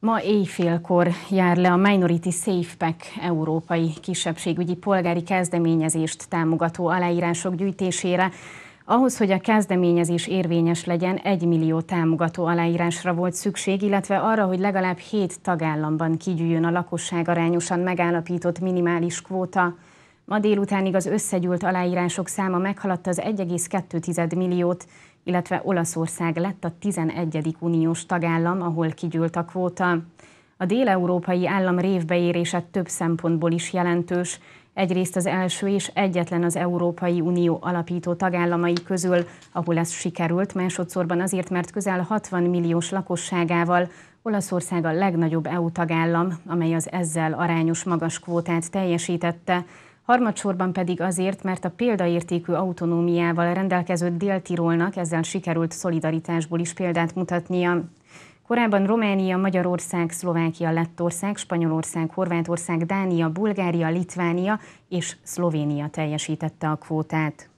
Ma éjfélkor jár le a Minority Safe Pack európai kisebbségügyi polgári kezdeményezést támogató aláírások gyűjtésére. Ahhoz, hogy a kezdeményezés érvényes legyen, egy millió támogató aláírásra volt szükség, illetve arra, hogy legalább hét tagállamban kigyűjön a lakosság arányosan megállapított minimális kvóta. Ma délutánig az összegyűlt aláírások száma meghaladta az 1,2 milliót, illetve Olaszország lett a 11. uniós tagállam, ahol kigyűlt a kvóta. A déleurópai állam révbeérése több szempontból is jelentős. Egyrészt az első és egyetlen az Európai Unió alapító tagállamai közül, ahol ez sikerült, másodszorban azért, mert közel 60 milliós lakosságával Olaszország a legnagyobb EU tagállam, amely az ezzel arányos magas kvótát teljesítette, harmadsorban pedig azért, mert a példaértékű autonómiával rendelkező Dél-Tirolnak ezzel sikerült szolidaritásból is példát mutatnia. Korábban Románia, Magyarország, Szlovákia, Lettország, Spanyolország, Horvátország, Dánia, Bulgária, Litvánia és Szlovénia teljesítette a kvótát.